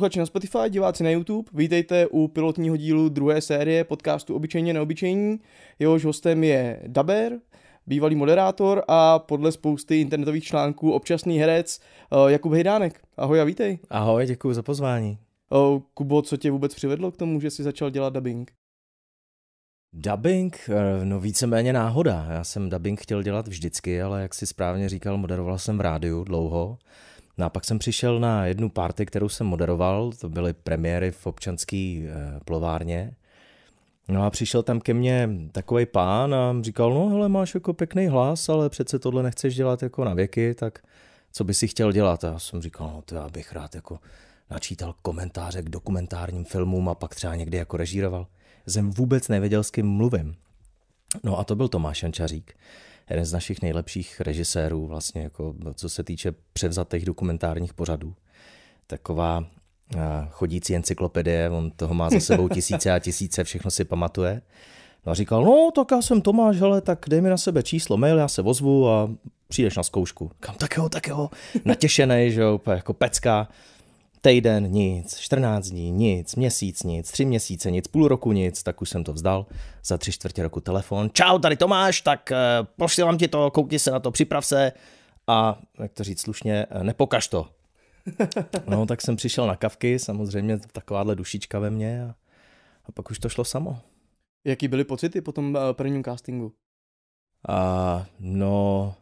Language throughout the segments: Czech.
Posluchači na Spotify, diváci na YouTube, vítejte u pilotního dílu druhé série podcastu Obyčejně neobyčejní. Jehož hostem je Daber, bývalý moderátor a podle spousty internetových článků občasný herec eh, Jakub Hejdánek. Ahoj a vítej. Ahoj, děkuji za pozvání. Eh, Kubo, co tě vůbec přivedlo k tomu, že jsi začal dělat dubbing? Dubbing? Eh, no víceméně náhoda. Já jsem dubbing chtěl dělat vždycky, ale jak si správně říkal, moderoval jsem v rádiu dlouho No a pak jsem přišel na jednu party, kterou jsem moderoval, to byly premiéry v občanský eh, plovárně. No a přišel tam ke mně takový pán a říkal, no hele, máš jako pěkný hlas, ale přece tohle nechceš dělat jako na věky, tak co by si chtěl dělat? A já jsem říkal, no to já bych rád jako načítal komentáře k dokumentárním filmům a pak třeba někdy jako režíroval. Jsem vůbec nevěděl, s kým mluvím. No a to byl Tomáš Ančařík jeden z našich nejlepších režisérů, vlastně jako, co se týče převzatých dokumentárních pořadů. Taková eh, chodící encyklopedie, on toho má za sebou tisíce a tisíce, všechno si pamatuje. No a říkal, no tak já jsem Tomáš, hele, tak dej mi na sebe číslo, mail, já se ozvu a přijdeš na zkoušku. Kam tak jo, tak jo, natěšený, že jo, jako pecka. Týden nic, 14 dní nic, měsíc nic, tři měsíce nic, půl roku nic, tak už jsem to vzdal. Za tři čtvrtě roku telefon. Čau, tady Tomáš, tak eh, pošli vám ti to, koukni se na to, připrav se a, jak to říct slušně, eh, nepokaž to. No, tak jsem přišel na kavky, samozřejmě takováhle dušička ve mně a, a pak už to šlo samo. Jaký byly pocity po tom eh, prvním castingu? A, no,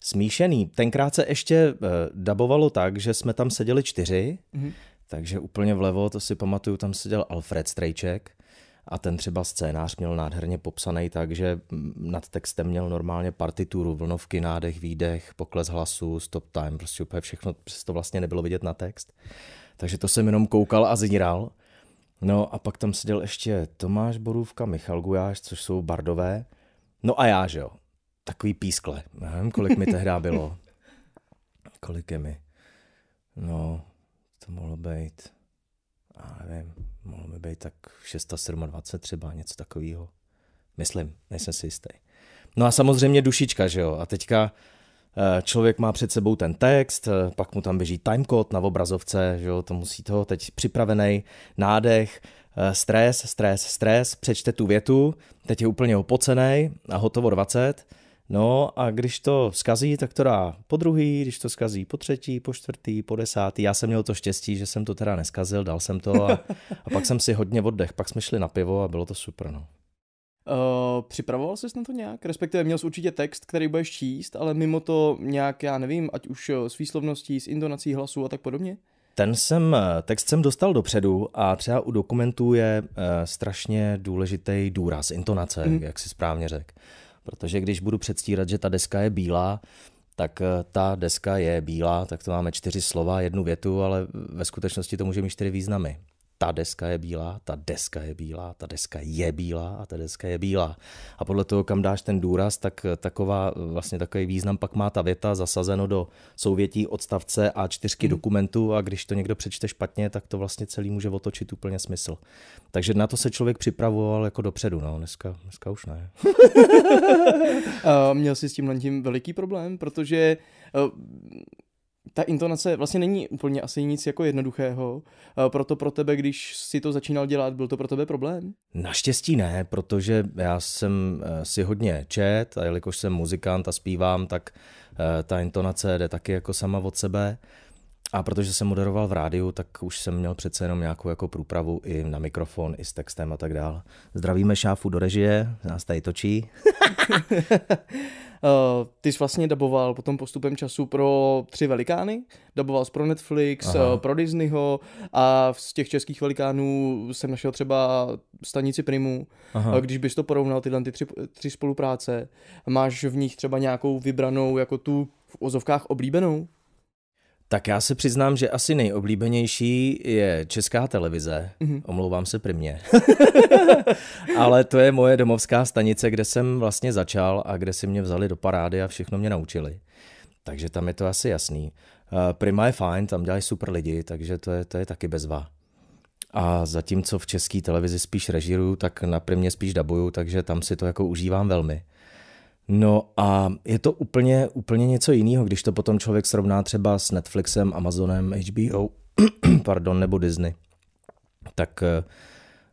smíšený. Tenkrát se ještě uh, dabovalo tak, že jsme tam seděli čtyři, mm-hmm. takže úplně vlevo, to si pamatuju, tam seděl Alfred Strejček a ten třeba scénář měl nádherně popsaný tak, že mm, nad textem měl normálně partituru, vlnovky, nádech, výdech, pokles hlasu, stop time, prostě úplně všechno, to vlastně nebylo vidět na text. Takže to jsem jenom koukal a zíral. No a pak tam seděl ještě Tomáš Borůvka, Michal Gujáš, což jsou bardové. No a já, že jo takový pískle. Nevím, kolik mi tehdy bylo. kolik je mi? No, to mohlo být, já nevím, mohlo mi být tak 627 třeba, něco takového. Myslím, nejsem si jistý. No a samozřejmě dušička, že jo? A teďka eh, člověk má před sebou ten text, eh, pak mu tam běží timecode na obrazovce, že jo? To musí toho teď připravený nádech, eh, stres, stres, stres, přečte tu větu, teď je úplně opocený a hotovo 20 No a když to skazí, tak to dá po druhý, když to skazí po třetí, po čtvrtý, po desátý. Já jsem měl to štěstí, že jsem to teda neskazil, dal jsem to a, a pak jsem si hodně oddech. Pak jsme šli na pivo a bylo to super. No. Uh, připravoval jsi na to nějak? Respektive měl jsi určitě text, který budeš číst, ale mimo to nějak, já nevím, ať už eh, s výslovností, s intonací hlasu a tak podobně? Ten jsem, eh, text jsem dostal dopředu a třeba u dokumentů je uh, strašně důležitý důraz, intonace, mm. jak si správně řekl. Protože když budu předstírat, že ta deska je bílá, tak eh, ta deska je bílá, tak to máme čtyři slova, jednu větu, ale ve skutečnosti to může mít čtyři významy ta deska je bílá, ta deska je bílá, ta deska je bílá a ta deska je bílá. A podle toho, kam dáš ten důraz, tak eh, taková, eh, vlastně takový význam pak má ta věta zasazeno do souvětí odstavce a čtyřky hmm. dokumentu a když to někdo přečte špatně, tak to vlastně celý může otočit úplně smysl. Takže na to se člověk připravoval jako dopředu, no, dneska, dneska už ne. a měl jsi s tím tím veliký problém, protože eh, ta intonace vlastně není úplně asi nic jako jednoduchého, proto pro tebe, když si to začínal dělat, byl to pro tebe problém? Naštěstí ne, protože já jsem eh, si hodně čet a jelikož jsem muzikant a zpívám, tak eh, ta intonace jde taky jako sama od sebe. A protože jsem moderoval v rádiu, tak už jsem měl přece jenom nějakou jako průpravu i na mikrofon, i s textem a tak dále. Zdravíme šáfu do režie, nás tady točí. Eh, ty jsi vlastně daboval potom postupem času pro tři velikány, daboval jsi pro Netflix, Aha. Eh, pro Disneyho a z těch českých velikánů jsem našel třeba stanici Primu. Aha. Eh, když bys to porovnal, tyhle ty tři, tři spolupráce, máš v nich třeba nějakou vybranou jako tu v ozovkách oblíbenou? Tak já se přiznám, že asi nejoblíbenější je česká televize. Mm-hmm. Omlouvám se primě. Ale to je moje domovská stanice, kde jsem vlastně začal a kde si mě vzali do parády a všechno mě naučili. Takže tam je to asi jasný. Eh, Prima je fajn, tam dělají super lidi, takže to je, to je taky bezva. A zatímco v české televizi spíš režíruju, tak na primě spíš dabuju, takže tam si to jako užívám velmi. No a je to úplně, úplně něco jiného, když to potom člověk srovná třeba s Netflixem, Amazonem, HBO, pardon, nebo Disney. Tak eh,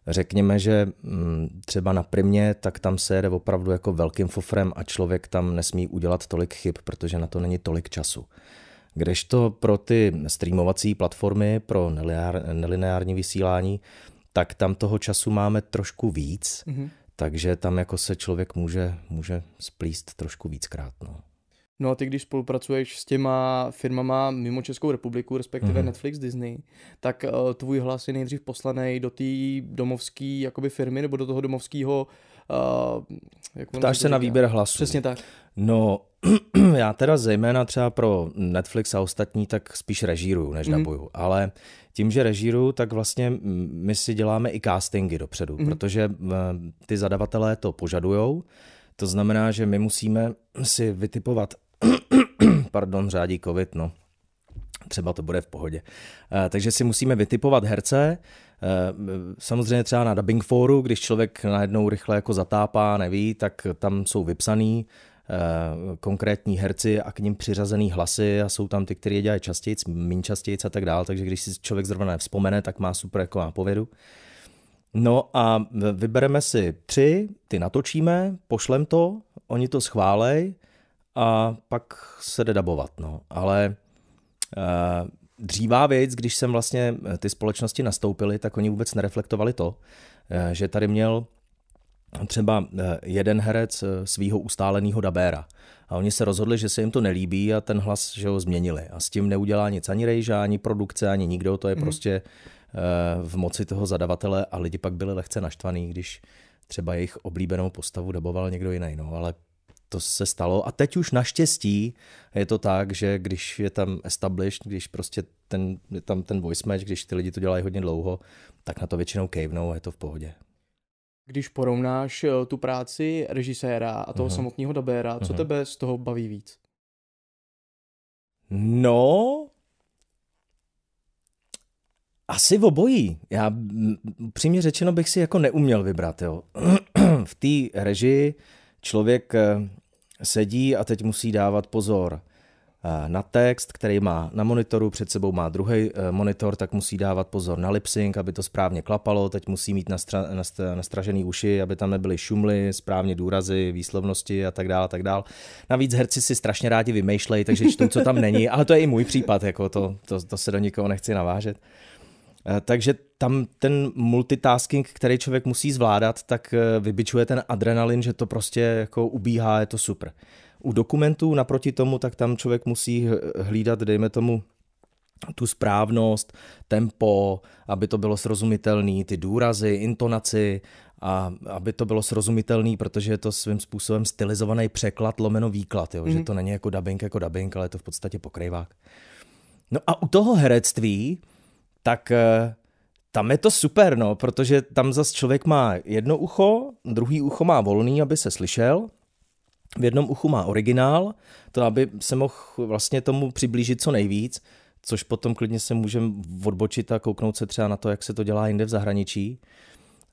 řekněme, že mm, třeba na primě, tak tam se jede opravdu jako velkým fofrem a člověk tam nesmí udělat tolik chyb, protože na to není tolik času. Kdežto pro ty streamovací platformy, pro nelineár, nelineární vysílání, tak tam toho času máme trošku víc. Mm-hmm takže tam jako se člověk může, může splíst trošku víckrát. No. No a ty, když spolupracuješ s těma firmama mimo Českou republiku, respektive mm-hmm. Netflix, Disney, tak uh, tvůj hlas je nejdřív poslaný do té domovské jakoby firmy nebo do toho domovského uh, Eh, jak Ptáš se na výběr hlasů. Přesně tak. No, já teda zejména třeba pro Netflix a ostatní tak spíš režíruju, než mm-hmm. dabuju. Ale tím, že režíruju, tak vlastně my si děláme i castingy dopředu, mm-hmm. protože eh, ty zadavatelé to požadujou. To znamená, že my musíme si vytipovat, pardon, řádí covid, no třeba to bude v pohodě. Eh, takže si musíme vytipovat herce, eh, Samozřejmě třeba na dubbing foru, když člověk najednou rychle jako zatápá, neví, tak tam jsou vypsaný eh, konkrétní herci a k ním přiřazený hlasy a jsou tam ty, kteří dělají častěji, méně častěji a tak dále, takže když si člověk zrovna nevzpomene, tak má super jako nápovědu. No a vybereme si tři, ty natočíme, pošlem to, oni to schválej a pak se jde dabovat, no. Ale Eh, dřívá věc, když jsem vlastně eh, ty společnosti nastoupili, tak oni vůbec nereflektovali to, eh, že tady měl třeba jeden herec svého ustáleného dabéra. A oni se rozhodli, že se jim to nelíbí a ten hlas, že ho změnili. A s tím neudělá nic ani rejža, ani produkce, ani nikdo. To je mm. prostě v moci toho zadavatele a lidi pak byli lehce naštvaný, když třeba jejich oblíbenou postavu daboval někdo jiný. No, ale to se stalo. A teď už naštěstí je to tak, že když je tam established, když prostě ten, je tam ten voice match, když ty lidi to dělají hodně dlouho, tak na to většinou kejvnou a je to v pohodě. Když porovnáš eh, tu práci režiséra a toho uh-huh. samotného dabéra, co uh-huh. tebe z toho baví víc? No, asi v obojí. Já přímě řečeno bych si jako neuměl vybrat. Jo. v té režii člověk eh, sedí a teď musí dávat pozor eh, na text, který má na monitoru, před sebou má druhý eh, monitor, tak musí dávat pozor na lipsync, aby to správně klapalo, teď musí mít nastražený uši, aby tam nebyly šumly, správně důrazy, výslovnosti a tak dále, tak dále. Navíc herci si strašně rádi vymýšlejí, takže čtou, co tam není, ale to je i můj případ, jako to, to, to se do nikoho nechci navážet. Eh, takže tam ten multitasking, který člověk musí zvládat, tak eh, vybičuje ten adrenalin, že to prostě jako ubíhá, je to super. U dokumentů naproti tomu, tak tam člověk musí hlídat, dejme tomu, tu správnost, tempo, aby to bylo srozumitelné, ty důrazy, intonaci a aby to bylo srozumitelné, protože je to svým způsobem stylizovaný překlad lomeno výklad, jo? Mm-hmm. že mhm. to není jako dubbing jako dubbing, ale je to v podstatě pokrývák. No a u toho herectví, tak eh, tam je to super, no, protože tam zas člověk má jedno ucho, druhý ucho má volný, aby se slyšel, v jednom uchu má originál, to aby se mohl vlastně tomu přiblížit co nejvíc, což potom klidně se můžeme odbočit a kouknout se třeba na to, jak se to dělá jinde v zahraničí,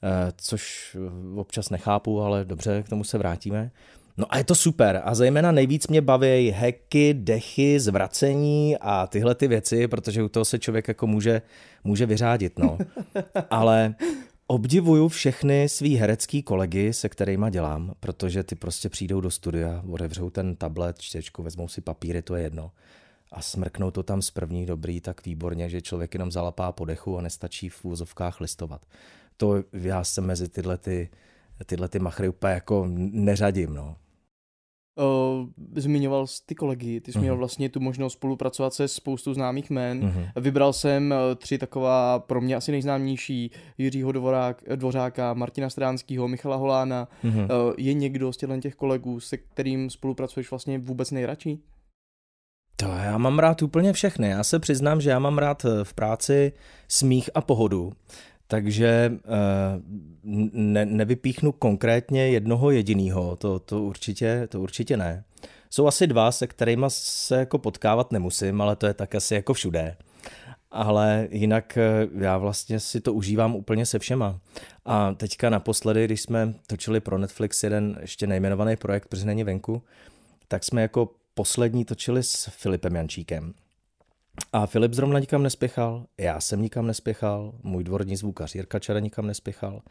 eh, což občas nechápu, ale dobře, k tomu se vrátíme. No a je to super a zejména nejvíc mě baví heky, dechy, zvracení a tyhle ty věci, protože u toho se člověk jako může, může vyřádit, no. Ale obdivuju všechny svý herecký kolegy, se kterými dělám, protože ty prostě přijdou do studia, odevřou ten tablet, čtečku, vezmou si papíry, to je jedno. A smrknou to tam z první dobrý tak výborně, že člověk jenom zalapá podechu a nestačí v úzovkách listovat. To já jsem mezi tyhle ty, tyhle ty machry úplně jako neřadím, no. Uh, zmiňoval ty kolegy, ty jsi uh-huh. měl mhm. vlastně tu možnost spolupracovat se spoustou známých men. Uh-huh. Mhm. Vybral jsem e, tři taková pro mě asi nejznámější, Jiřího Dvorák, e, Dvořáka, Martina Stránského, Michala Holána. Uh-huh. je někdo z těch kolegů, se kterým spolupracuješ vlastně vůbec nejradši? To já mám rád úplně všechny. Já se přiznám, že já mám rád v práci smích a pohodu. Takže eh, ne, nevypíchnu konkrétně jednoho jediného, to, to, určitě, to určitě ne. Jsou asi dva, se kterými se jako potkávat nemusím, ale to je tak asi jako všude. Ale jinak eh, já vlastně si to užívám úplně se všema. A teďka naposledy, když jsme točili pro Netflix jeden ještě nejmenovaný projekt, protože není venku, tak jsme jako poslední točili s Filipem Jančíkem. A Filip zrovna nikam nespěchal, já jsem nikam nespěchal, můj dvorní zvukař Jirka Čara nikam nespěchal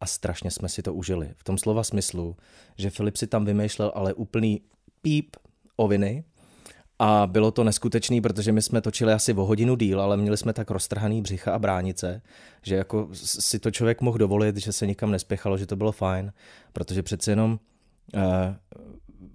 a strašně jsme si to užili. V tom slova smyslu, že Filip si tam vymýšlel ale úplný píp oviny a bylo to neskutečný, protože my jsme točili asi o hodinu díl, ale měli jsme tak roztrhaný břicha a bránice, že jako si to člověk mohl dovolit, že se nikam nespěchalo, že to bylo fajn, protože přece jenom uh,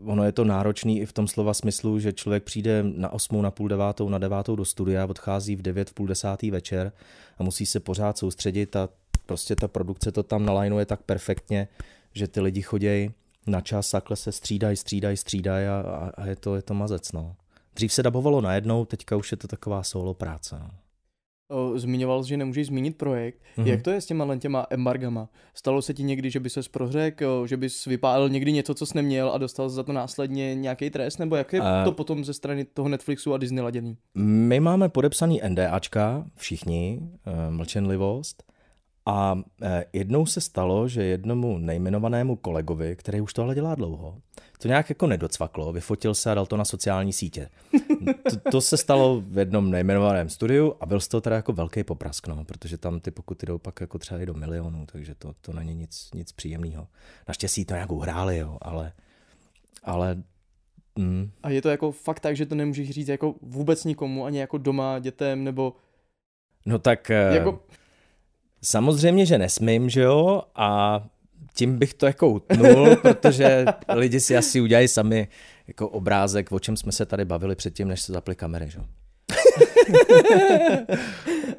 ono je to náročný i v tom slova smyslu, že člověk přijde na osmou, na půl devátou, na devátou do studia, odchází v devět, v půl desátý večer a musí se pořád soustředit a prostě ta produkce to tam nalajnuje tak perfektně, že ty lidi chodějí na čas, takhle se střídají, střídají, střídají a, a je, to, je to mazec. No. Dřív se dabovalo najednou, teďka už je to taková solo práce. No o, zmiňoval, že nemůžeš zmínit projekt. Mm-hmm. Jak to je s těma těma embargama? Stalo se ti někdy, že by se prořek, že bys vypálil někdy něco, co jsi neměl a dostal za to následně nějaký trest? Nebo jak je uh, to potom ze strany toho Netflixu a Disney laděný? My máme podepsaný NDAčka, všichni, eh, mlčenlivost. A eh, jednou se stalo, že jednomu nejmenovanému kolegovi, který už tohle dělá dlouho, to nějak jako nedocvaklo, vyfotil se a dal to na sociální sítě. To, to se stalo v jednom nejmenovaném studiu a byl z toho teda jako velký poprask, no, protože tam ty pokuty jdou pak jako třeba i do milionů, takže to, to není nic, nic příjemného. Naštěstí to nějak uhráli, jo, ale, ale mm. A je to jako fakt tak, že to nemůžeš říct jako vůbec nikomu, ani jako doma dětem, nebo... No tak... Eh, jako... Samozřejmě, že nesmím, že jo, a tím bych to jako utnul, protože lidi si asi udělají sami jako obrázek, o čem jsme se tady bavili předtím, než se zapli kamery, že jo.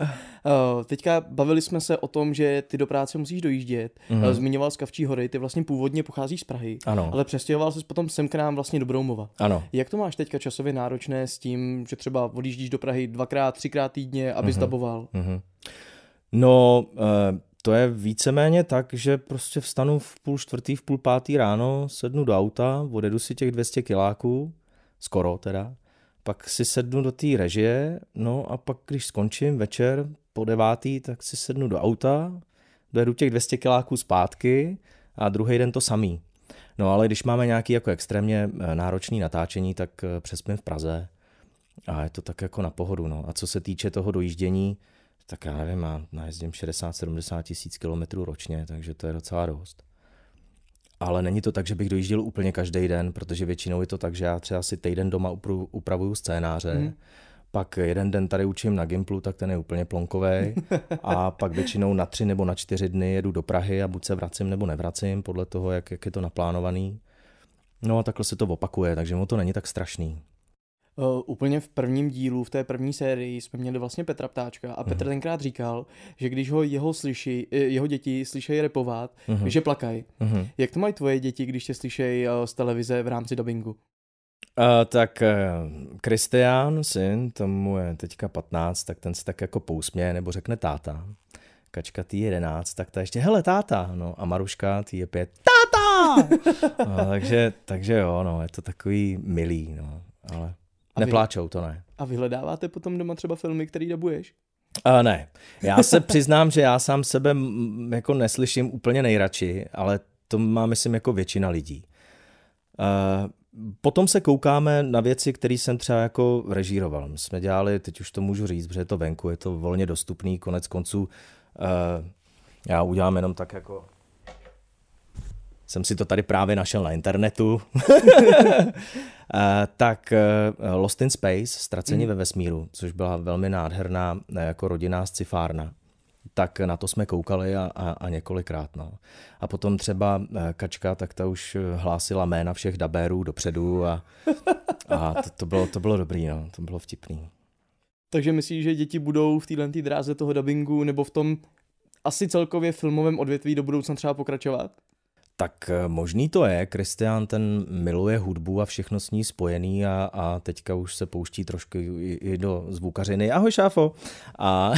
Eh, teďka bavili jsme se o tom, že ty do práce musíš dojíždět. Mm-hmm. Zmiňoval z Kavčí hory, ty vlastně původně pocházíš z Prahy, ano. ale přestěhoval se potom sem k nám vlastně do Broumova. Ano. Jak to máš teďka časově náročné s tím, že třeba odjíždíš do Prahy dvakrát, třikrát týdně, abys mm-hmm. daboval? Mm-hmm. No, eh, to je víceméně tak, že prostě vstanu v půl čtvrtý, v půl pátý ráno, sednu do auta, odjedu si těch 200 kiláků, skoro teda, pak si sednu do té režie, no a pak, když skončím večer po devátý, tak si sednu do auta, dojedu těch 200 kiláků zpátky a druhý den to samý. No ale když máme nějaký jako extrémně eh, náročný natáčení, tak eh, přespím v Praze a je to tak jako na pohodu. No. A co se týče toho dojíždění, tak já nevím, já najezdím 60-70 tisíc kilometrů ročně, takže to je docela dost. Ale není to tak, že bych dojížděl úplně každý den, protože většinou je to tak, že já třeba si týden doma upravuju scénáře, mm. pak jeden den tady učím na Gimplu, tak ten je úplně plonkový, a pak většinou na tři nebo na čtyři dny jedu do Prahy a buď se vracím nebo nevracím, podle toho, jak, jak je to naplánovaný. No a takhle se to opakuje, takže mu to není tak strašný. Uh, úplně v prvním dílu, v té první sérii, jsme měli vlastně Petra Ptáčka a uh-huh. Petr mhm. tenkrát říkal, že když ho jeho, slyší, eh, jeho děti slyšejí repovat, uh-huh. že plakají. Uh-huh. Mhm. Jak to mají tvoje děti, když tě slyšejí uh, z televize v rámci dubbingu? Uh, tak Kristián, uh, syn, tomu je teďka 15, tak ten se tak jako pousměje nebo řekne táta. Kačka tý je 11, tak ta ještě, hele táta, no a Maruška tý je pět táta! no, takže, takže jo, no, je to takový milý, no, ale... A Nepláčou, to ne. A vyhledáváte potom doma třeba filmy, který dabuješ? Uh, ne, já se přiznám, že já sám sebe jako neslyším úplně nejradši, ale to má myslím jako většina lidí. Uh, potom se koukáme na věci, které jsem třeba jako režíroval. My jsme dělali, teď už to můžu říct, protože je to venku, je to volně dostupný, konec konců uh, já udělám jenom tak jako jsem si to tady právě našel na internetu. Eh, tak eh, Lost in Space, ztracení mm. ve vesmíru, což byla velmi nádherná eh, jako rodinná scifárna, tak na to jsme koukali a, a, a několikrát. No. A potom třeba Kačka, tak ta už hlásila jména všech dabérů dopředu a, a to, to, bylo, to bylo dobrý, no. to bylo vtipný. Takže myslíš, že děti budou v téhle dráze toho dabingu nebo v tom asi celkově filmovém odvětví do budoucna třeba pokračovat? Tak eh, možný to je, Kristián ten miluje hudbu a všechno s ní spojený a, a teďka už se pouští trošku i, i do zvukařiny. Ahoj šáfo! A,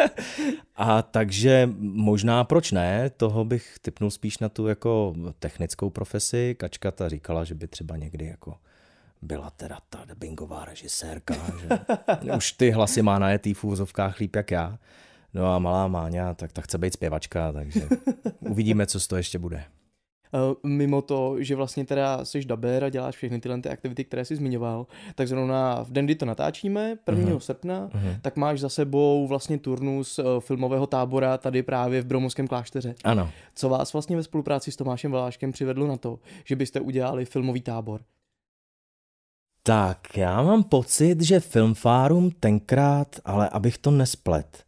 a takže možná proč ne, toho bych typnul spíš na tu jako technickou profesi. Kačka ta říkala, že by třeba někdy jako byla teda ta dubbingová režisérka, že už ty hlasy má na najetý v líp jak já. No a malá Máňa, tak ta chce být zpěvačka, takže uvidíme, co z toho ještě bude. Eh, mimo to, že vlastně teda jsi Daber a děláš všechny tyhle ty aktivity, které jsi zmiňoval, tak zrovna v den, kdy to natáčíme, 1. Uh-huh. Mhm. srpna, uh-huh. tak máš za sebou vlastně turnus eh, filmového tábora tady právě v Bromovském klášteře. Ano. Co vás vlastně ve spolupráci s Tomášem Valáškem přivedlo na to, že byste udělali filmový tábor? Tak, já mám pocit, že Filmfárum tenkrát, ale abych to nesplet,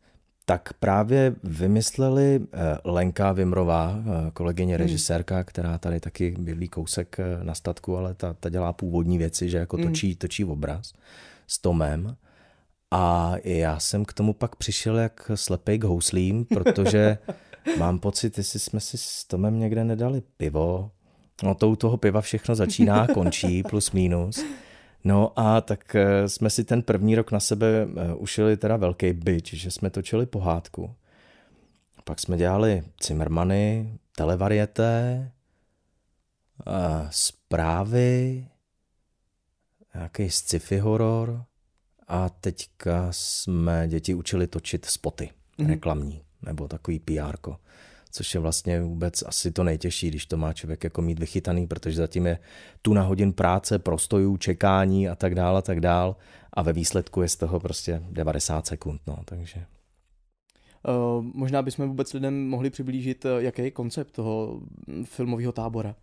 tak právě vymysleli eh, Lenka Vimrová, eh, kolegyně hmm. režisérka, která tady taky bydlí kousek eh, na statku, ale ta, ta dělá původní věci, že jako hmm. točí, točí obraz s Tomem. A já jsem k tomu pak přišel jak slepej k houslím, protože mám pocit, jestli jsme si s Tomem někde nedali pivo. No to u toho piva všechno začíná, končí, plus minus. No a tak eh, jsme si ten první rok na sebe eh, ušili teda velký byč, že jsme točili pohádku. Pak jsme dělali Cimrmany, televarieté, eh, zprávy, nějaký sci-fi horor a teďka jsme děti učili točit spoty mm-hmm. reklamní nebo takový pr což je vlastně vůbec asi to nejtěžší, když to má člověk jako mít vychytaný, protože zatím je tu na hodin práce, prostojů, čekání a tak dále a tak dál a ve výsledku je z toho prostě 90 sekund, no, takže... Uh, možná bychom vůbec lidem mohli přiblížit, eh, jaký je koncept toho mm, filmového tábora.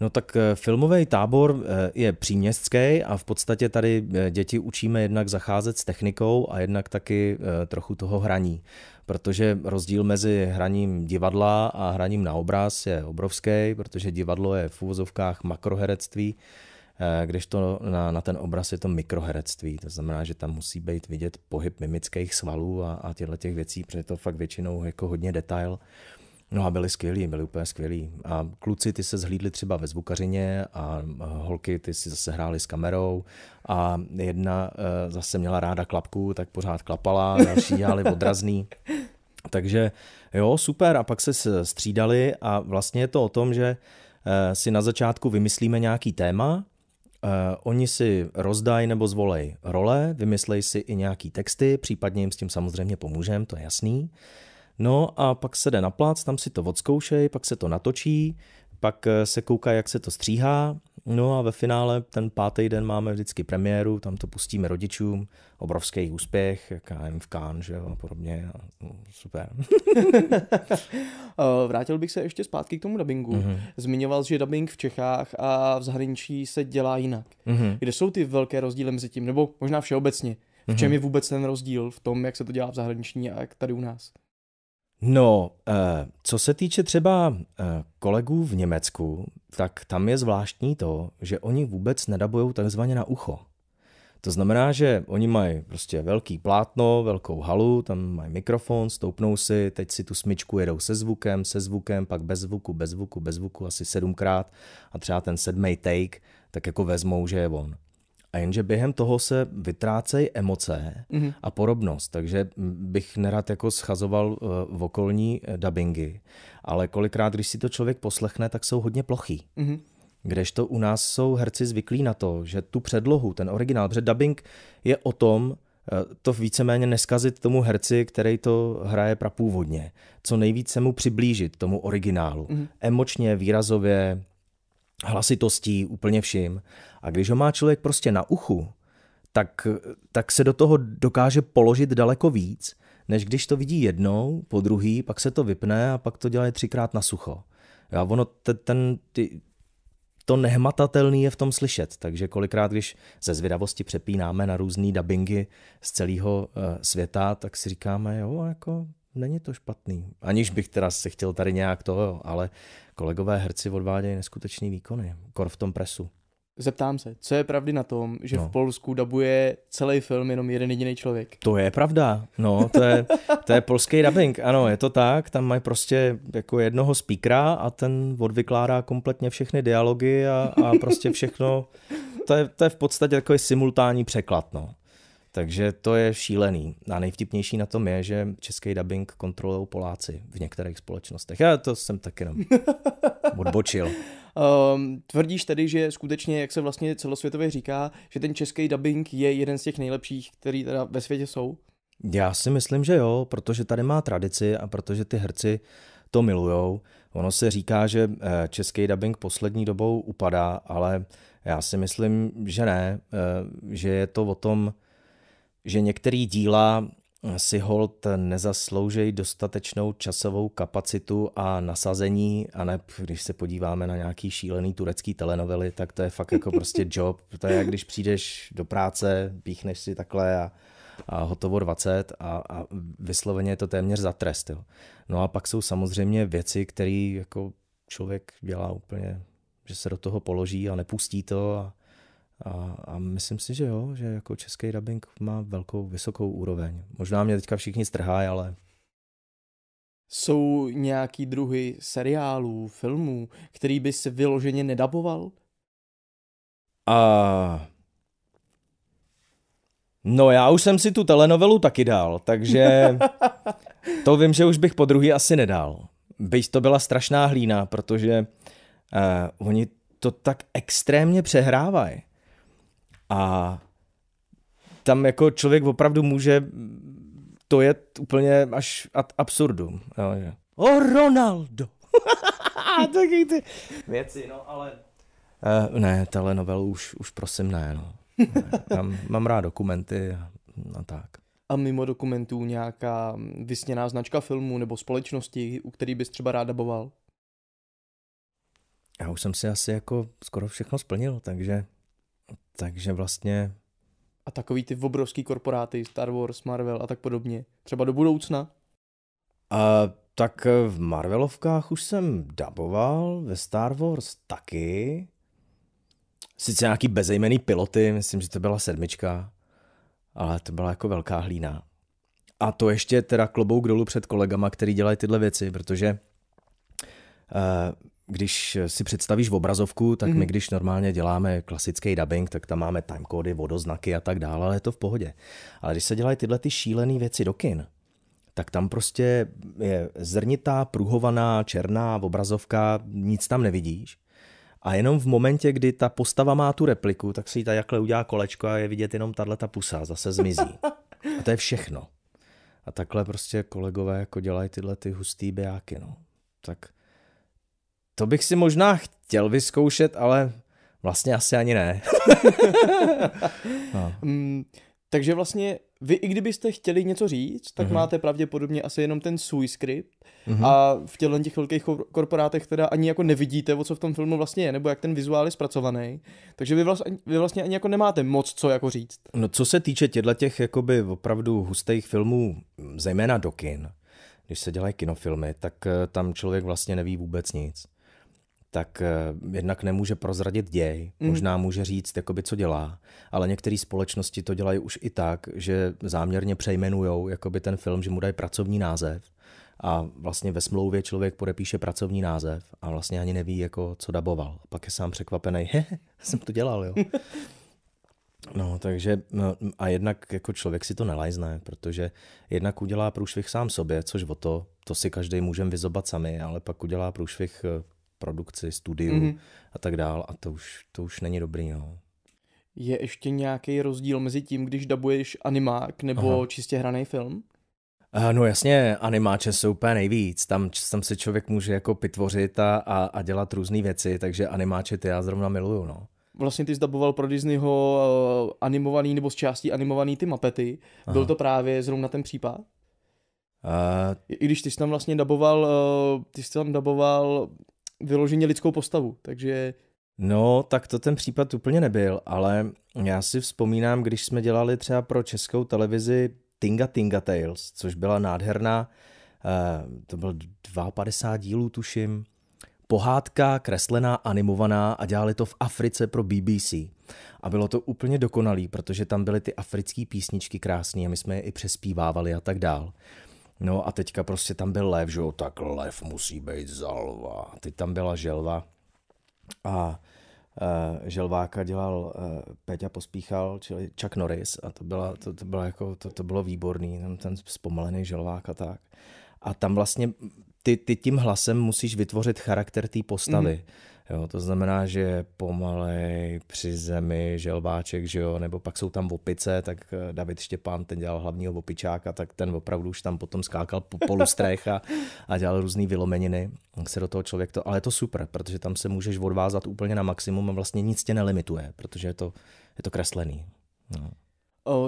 No tak eh, filmový tábor je příměstský a v podstatě tady děti učíme jednak zacházet s technikou a jednak taky trochu toho hraní protože rozdíl mezi hraním divadla a hraním na obraz je obrovský, protože divadlo je v úvozovkách makroherectví, eh, když to na, na ten obraz je to mikroherectví, to znamená, že tam musí být vidět pohyb mimických svalů a, a těchto těch věcí, protože je to fakt většinou jako hodně detail. No a byli skvělí, byli úplně skvělí. A kluci ty se zhlídli třeba ve zvukařině a eh, holky ty si zase hráli s kamerou a jedna eh, zase měla ráda klapku, tak pořád klapala, další dělali odrazný. Takže jo, super. A pak se střídali a vlastně je to o tom, že eh, si na začátku vymyslíme nějaký téma, Uh, oni si rozdají nebo zvolej role, vymyslej si i nějaký texty, případně jim s tím samozřejmě pomůžeme, to je jasný. Uh, No a pak se jde na plac, tam si to odzkoušej, pak se to natočí, pak eh, se kouká, jak se to stříhá. No a ve finále ten pátý den máme vždycky premiéru, tam to pustíme rodičům, obrovský úspěch, jak jim v Kán, že jo, a podobně. A, no, super. Eh, vrátil bych se ještě zpátky k tomu dubbingu. Mm-hmm. Zmiňoval, že dubbing v Čechách a v zahraničí se dělá jinak. Mm-hmm. Kde jsou ty velké rozdíly mezi tím, nebo možná všeobecně? V mhm. čem je vůbec ten rozdíl v tom, jak se to dělá v zahraničí a jak tady u nás? No, eh, co se týče třeba eh, kolegů v Německu, tak tam je zvláštní to, že oni vůbec nedabují takzvaně na ucho. To znamená, že oni mají prostě velký plátno, velkou halu, tam mají mikrofon, stoupnou si, teď si tu smyčku jedou se zvukem, se zvukem, pak bez zvuku, bez zvuku, bez zvuku, asi sedmkrát a třeba ten sedmý take, tak jako vezmou, že je on. A jenže během toho se vytrácejí emoce mm-hmm. a podobnost, takže bych nerad jako schazoval eh, v okolní eh, dubbingy, ale kolikrát, když si to člověk poslechne, tak jsou hodně plochý. Mm-hmm. Kdežto u nás jsou herci zvyklí na to, že tu předlohu, ten originál, protože dubbing je o tom, eh, to víceméně neskazit tomu herci, který to hraje prapůvodně. Co nejvíce mu přiblížit tomu originálu. Mm-hmm. Emočně, výrazově, hlasitostí, úplně vším. A když ho má člověk prostě na uchu, tak, tak se do toho dokáže položit daleko víc, než když to vidí jednou, po druhý, pak se to vypne a pak to dělá třikrát na sucho. A ono, ten, ten, ty, to nehmatatelný je v tom slyšet, takže kolikrát, když ze zvědavosti přepínáme na různé dabingy z celého eh, světa, tak si říkáme, jo, jako není to špatný. Aniž bych teda se chtěl tady nějak to, ale kolegové herci odvádějí neskutečný výkony. Kor v tom presu. Zeptám se, co je pravdy na tom, že no. v Polsku dabuje celý film jenom jeden jediný člověk? To je pravda, no, to je, to je polský dubbing, ano, je to tak, tam mají prostě jako jednoho speakera a ten odvykládá kompletně všechny dialogy a, a prostě všechno, to je, to je v podstatě takový simultánní překlad, no. Takže to je šílený. A nejvtipnější na tom je, že český dubbing kontrolují Poláci v některých společnostech. Já to jsem taky jenom odbočil. Um, tvrdíš tedy, že skutečně, jak se vlastně celosvětově říká, že ten český dubbing je jeden z těch nejlepších, který teda ve světě jsou? Já si myslím, že jo, protože tady má tradici a protože ty herci to milujou. Ono se říká, že eh, český dubbing poslední dobou upadá, ale já si myslím, že ne, eh, že je to o tom, že některé díla eh, si hold nezasloužejí dostatečnou časovou kapacitu a nasazení, a ne, když se podíváme na nějaký šílený turecký telenovely, tak to je fakt jako prostě job. To je jak když přijdeš do práce, píchneš si takhle a, a hotovo 20 a, a vysloveně je to téměř za trest. Jo. No a pak jsou samozřejmě věci, které jako člověk dělá úplně, že se do toho položí a nepustí to a, a, a myslím si, že jo, že jako český dubbing má velkou, vysokou úroveň. Možná mě teďka všichni strhají, ale... Jsou nějaký druhy seriálů, filmů, který by se vyloženě nedaboval? A... No já už jsem si tu telenovelu taky dal, takže to vím, že už bych po druhý asi nedal. Byť to byla strašná hlína, protože uh, oni to tak extrémně přehrávají a tam jako člověk opravdu může to je úplně až ad absurdum. Jo, že. O Ronaldo! Taky ty věci, no ale... Uh, ne, telenovelu už, už prosím ne, no. Ne, tam mám rád dokumenty a, a tak. A mimo dokumentů nějaká vysněná značka filmu nebo společnosti, u který bys třeba rád daboval? Já už jsem si asi jako skoro všechno splnil, takže takže vlastně... A takový ty obrovský korporáty, Star Wars, Marvel a tak podobně, třeba do budoucna? A, tak v Marvelovkách už jsem daboval, ve Star Wars taky. Sice nějaký bezejmený piloty, myslím, že to byla sedmička, ale to byla jako velká hlína. A to ještě teda klobouk dolů před kolegama, který dělají tyhle věci, protože eh, když si představíš v obrazovku, tak mm-hmm. my když normálně děláme klasický dubbing, tak tam máme timecody, vodoznaky a tak dále, ale je to v pohodě. Ale když se dělají tyhle ty šílené věci do kin, tak tam prostě je zrnitá, pruhovaná, černá obrazovka, nic tam nevidíš. A jenom v momentě, kdy ta postava má tu repliku, tak si ji ta jakle udělá kolečko a je vidět jenom tahle ta pusa, zase zmizí. A to je všechno. A takhle prostě kolegové jako dělají tyhle ty hustý bejáky, no. Tak to bych si možná chtěl vyzkoušet, ale vlastně asi ani ne. no. mm, takže vlastně vy, i kdybyste chtěli něco říct, tak mm-hmm. máte pravděpodobně asi jenom ten svůj skript mm-hmm. a v těchto těch velkých korporátech teda ani jako nevidíte, o co v tom filmu vlastně je, nebo jak ten vizuál je zpracovaný. Takže vy vlastně, vy vlastně ani jako nemáte moc co jako říct. No co se týče těchto těch jakoby opravdu hustých filmů, zejména do kin, když se dělají kinofilmy, tak eh, tam člověk vlastně neví vůbec nic tak eh, jednak nemůže prozradit děj, mm. možná může říct, jakoby, co dělá, ale některé společnosti to dělají už i tak, že záměrně přejmenujou jakoby ten film, že mu dají pracovní název a vlastně ve smlouvě člověk podepíše pracovní název a vlastně ani neví, jako, co daboval. A pak je sám překvapený, he, jsem to dělal, jo. No, takže no, a jednak jako člověk si to nelajzne, protože jednak udělá průšvih sám sobě, což o to, to si každý můžeme vyzobat sami, ale pak udělá průšvih eh, produkci, studiu mm-hmm. a tak dál a to už, to už není dobrý, no. Je ještě nějaký rozdíl mezi tím, když dabuješ animák nebo Aha. čistě hraný film? Eh, no jasně, animáče jsou úplně nejvíc, tam, tam si člověk může jako pitvořit a, a, a dělat různé věci, takže animáče ty já zrovna miluju, no. Vlastně ty zdaboval pro Disneyho eh, animovaný nebo z částí animovaný ty mapety, Aha. byl to právě zrovna ten případ? Uh... I když ty jsi tam vlastně daboval, ty jsi tam daboval vyloženě lidskou postavu, takže... No, tak to ten případ úplně nebyl, ale já si vzpomínám, když jsme dělali třeba pro českou televizi Tinga Tinga Tales, což byla nádherná, eh, to byl 52 dílů, tuším, pohádka kreslená, animovaná a dělali to v Africe pro BBC. A bylo to úplně dokonalý, protože tam byly ty africké písničky krásné a my jsme je i přespívávali a tak dál. No a teďka prostě tam byl lev, že jo, tak lev musí být zalva. Teď tam byla želva a uh, želváka dělal uh, Peťa Pospíchal, čili Chuck Norris a to, byla, to, to, bylo, jako, to, to bylo výborný, ten, ten zpomalený želvák a tak. A tam vlastně ty, ty tím hlasem musíš vytvořit charakter té postavy. Mm-hmm. Jo, to znamená, že pomalej při zemi želváček, že jo, nebo pak jsou tam opice, tak eh, David Štěpán, ten dělal hlavního opičáka, tak ten opravdu už tam potom skákal po polu a, a dělal různé vylomeniny. Tak se do toho člověk to, ale je to super, protože tam se můžeš odvázat úplně na maximum a vlastně nic tě nelimituje, protože je to, je to kreslený. No.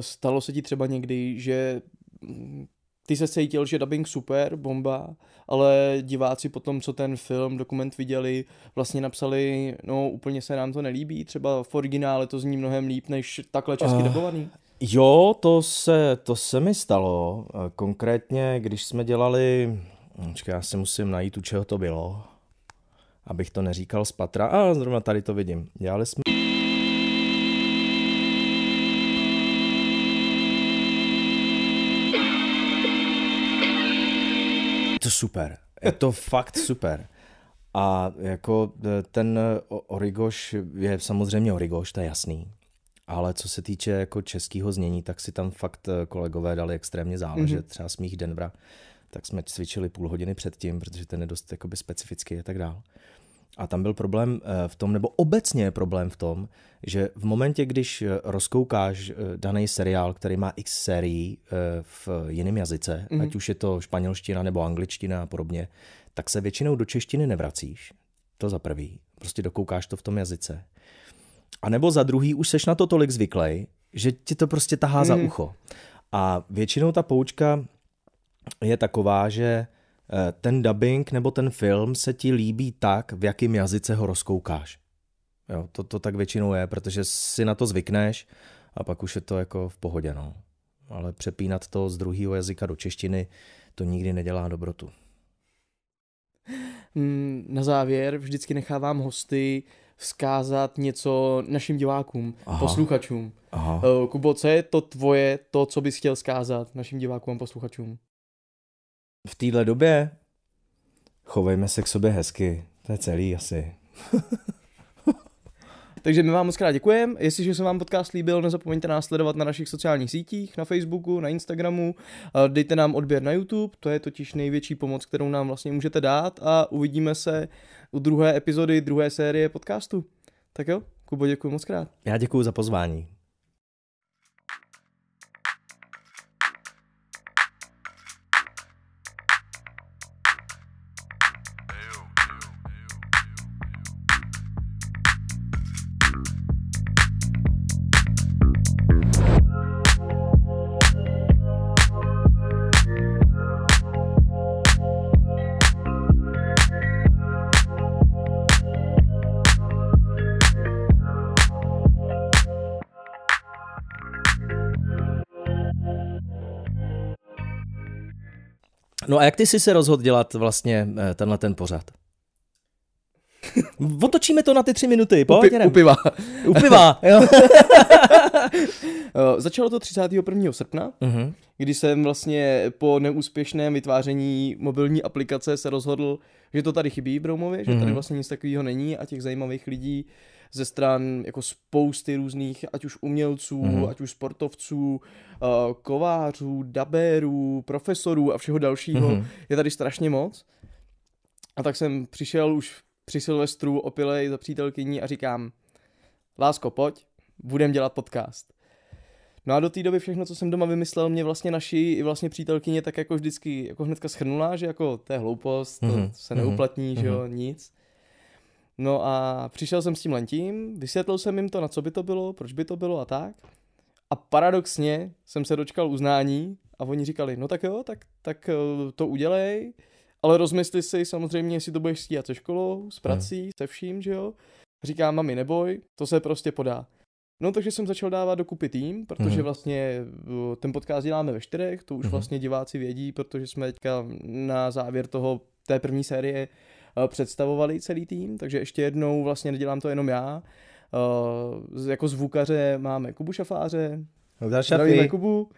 Stalo se ti třeba někdy, že mm, ty se cítil, že dubbing super, bomba, ale diváci po tom, co ten film, dokument viděli, vlastně napsali, no úplně se nám to nelíbí, třeba v originále to zní mnohem líp, než takhle česky uh, dubovaný. Jo, to se, to se mi stalo. Eh, konkrétně, když jsme dělali, Počkej, já si musím najít, u čeho to bylo, abych to neříkal z patra. A zrovna tady to vidím. Dělali jsme... super. Je to fakt super. A jako e, ten e, Origoš je samozřejmě Origoš, to je jasný. Ale co se týče jako českého znění, tak si tam fakt e, kolegové dali extrémně záležet. Mm-hmm. Třeba Smích Denvra, tak jsme cvičili půl hodiny předtím, protože ten je dost jakoby specifický a tak dál. A tam byl problém eh, v tom, nebo obecně je problém v tom, že v momentě, když eh, rozkoukáš eh, daný seriál, který má x sérií v jiném jazyce, mm-hmm. ať už je to španělština nebo angličtina a podobně, tak se většinou do češtiny nevracíš. To za prvý. Prostě dokoukáš to v tom jazyce. A nebo za druhý už seš na to tolik zvyklej, že ti to prostě tahá mm. za hmm. ucho. A většinou ta poučka je taková, že Eh, ten dubbing nebo ten film se ti líbí tak, v jakém jazyce ho rozkoukáš. Jo, to, to tak většinou je, protože si na to zvykneš a pak už je to jako v pohodě. No. Ale přepínat to z druhého jazyka do češtiny, to nikdy nedělá dobrotu. Hmm, na závěr vždycky nechávám hosty vzkázat něco našim divákům, Aha. posluchačům. Aha. Eh, Kubo, co je to tvoje, to, co bys chtěl vzkázat našim divákům a posluchačům? v téhle době chovejme se k sobě hezky. To je celý asi. Takže my vám moc krát děkujeme. Jestliže se vám podcast líbil, nezapomeňte nás sledovat na našich sociálních sítích, na Facebooku, na Instagramu. Dejte nám odběr na YouTube, to je totiž největší pomoc, kterou nám vlastně můžete dát a uvidíme se u druhé epizody, druhé série podcastu. Tak jo, Kubo, děkuji moc krát. Já děkuji za pozvání. No a jak ty jsi se rozhodl dělat vlastně eh, tenhle ten pořad? Otočíme to na ty tři minuty, pojď. Upi, upiva. Upiva, jo. Eh, začalo to 31. srpna, uh-huh. kdy jsem vlastně po neúspěšném vytváření mobilní aplikace se rozhodl, že to tady chybí Broumovi, že tady mhm. vlastně nic takového není a těch zajímavých lidí ze stran jako spousty různých, ať už umělců, mm-hmm. ať už sportovců, eh, kovářů, dabérů, profesorů a všeho dalšího. Mm-hmm. Je tady strašně moc. A tak jsem přišel už při Silvestru opilej za přítelkyní a říkám, lásko, pojď, budem dělat podcast. No a do té doby všechno, co jsem doma vymyslel, mě vlastně naši i vlastně přítelkyně tak jako vždycky jako hnedka schrnula, že jako to je hloupost, to mm-hmm. se neuplatní, mm-hmm. že jo, mhm. nic. No a přišel jsem s tím lentím, vysvětlil jsem jim to, na co by to bylo, proč by to bylo a tak. A paradoxně jsem se dočkal uznání a oni říkali, no tak jo, tak, tak eh, to udělej, ale rozmysli si samozřejmě, jestli to budeš stíhat se školou, s hmm. prací, hmm. se vším, že jo. Říkám, mami, neboj, to se prostě podá. No takže jsem začal dávat dokupy tým, protože hmm. vlastně eh, ten podcast děláme ve čtyřech, to už hmm. vlastně diváci vědí, protože jsme teďka na závěr toho té první série Eh, představovali celý tým, takže ještě jednou vlastně nedělám to jenom já. Eh, jako zvukaře máme Kubu Šafáře, no, zdravíme Kubu.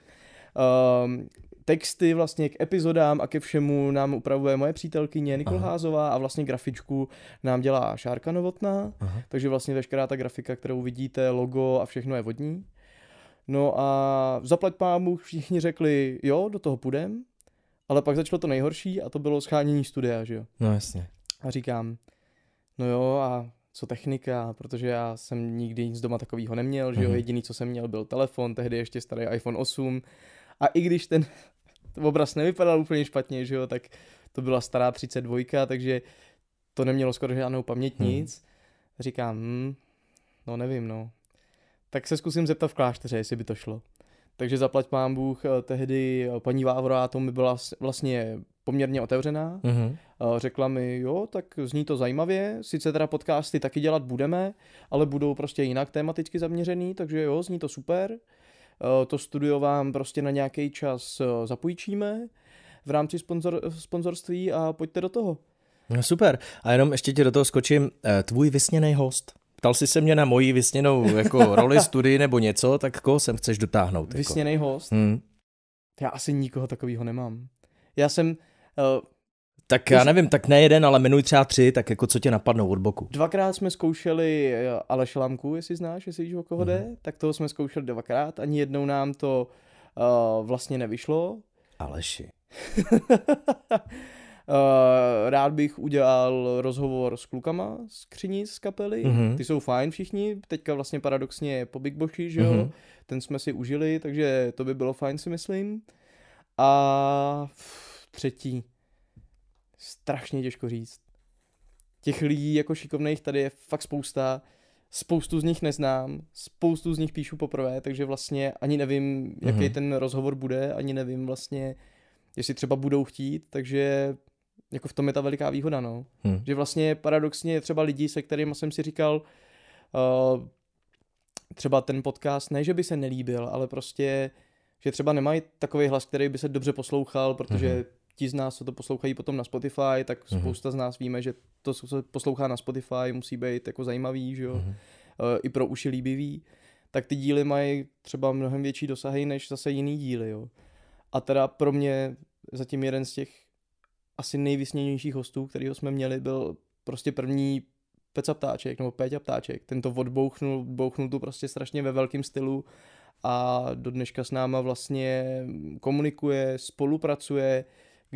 Ehm, texty vlastně k epizodám a ke všemu nám upravuje moje přítelkyně Nikol Aha. Házová a vlastně grafičku nám dělá Šárka Novotná, Aha. takže vlastně veškerá ta grafika, kterou vidíte, logo a všechno je vodní. No a zaplať pámu všichni řekli, jo, do toho půjdem, ale pak začalo to nejhorší a to bylo schánění studia, že jo? No jasně a říkám, no jo a co technika, protože já jsem nikdy nic doma takového neměl, že jo, mhm. jediný, co jsem měl, byl telefon, tehdy ještě starý iPhone 8 a i když ten obraz nevypadal úplně špatně, že jo, tak to byla stará 32, takže to nemělo skoro žádnou paměť, hmm. nic. Říkám, hm, no nevím, no. Tak se zkusím zeptat v klášteře, jestli by to šlo. Takže zaplať pán Bůh, eh, tehdy eh, paní Vávora, to mi byla vlastně poměrně otevřená. Mm-hmm. Řekla mi, jo, tak zní to zajímavě, sice teda podcasty taky dělat budeme, ale budou prostě jinak tematicky zaměřený, takže jo, zní to super. To studio vám prostě na nějaký čas e, zapůjčíme v rámci sponsor- sponzorství a pojďte do toho. No super. A jenom ještě ti do toho skočím, e, tvůj vysněný host. Ptal jsi se mě na moji vysněnou jako roli, studii nebo něco, tak koho sem chceš dotáhnout? Vysněný jako? host? Hmm. Já asi nikoho takového nemám. Já jsem, tak já nevím, tak ne jeden, ale jmenuj třeba tři, tak jako co tě napadnou od boku. Dvakrát jsme zkoušeli eh, Aleš Lamku, jestli znáš, jestli víš, o koho jde, mm. tak toho jsme zkoušeli dvakrát, ani jednou nám to uh, vlastně nevyšlo. Aleši. uh, rád bych udělal rozhovor s klukama z Křiní, z kapely, mm-hmm. ty jsou fajn všichni, teďka vlastně paradoxně po Big Boši, že jo, mm-hmm. ten jsme si užili, takže to by bylo fajn si myslím. A třetí. Strašně těžko říct. Těch lidí jako šikovných tady je fakt spousta. Spoustu z nich neznám, spoustu z nich píšu poprvé, takže vlastně ani nevím, mm-hmm. jaký mhm. ten rozhovor bude, ani nevím vlastně, jestli třeba budou chtít, takže jako v tom je ta veliká výhoda, no. Mm. Že vlastně paradoxně třeba lidi, se kterými jsem si říkal, uh, třeba ten podcast, ne, že by se nelíbil, ale prostě, že třeba nemají takový hlas, který by se dobře poslouchal, protože hmm ti z nás, co to poslouchají potom na Spotify, tak mm-hmm. spousta z nás víme, že to, co se poslouchá na Spotify, musí být jako zajímavý, že jo, mm-hmm. E, i pro uši líbivý, tak ty díly mají třeba mnohem větší dosahy než zase jiný díly, jo. A teda pro mě zatím jeden z těch asi nejvysněnějších hostů, kterého jsme měli, byl prostě první Peca Ptáček, nebo Péťa Ptáček. Ten to odbouchnul, bouchnul tu prostě strašně ve velkém stylu a do dneška s náma vlastně komunikuje, spolupracuje,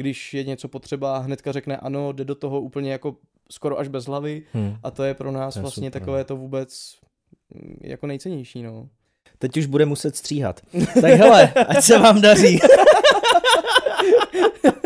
když je něco potřeba, hnedka řekne ano, jde do toho úplně jako skoro až bez hlavy hmm. a to je pro nás je vlastně super. takové no. to vůbec mm, jako nejcennější, no. Teď už bude muset stříhat. Tak hele, ať se vám daří.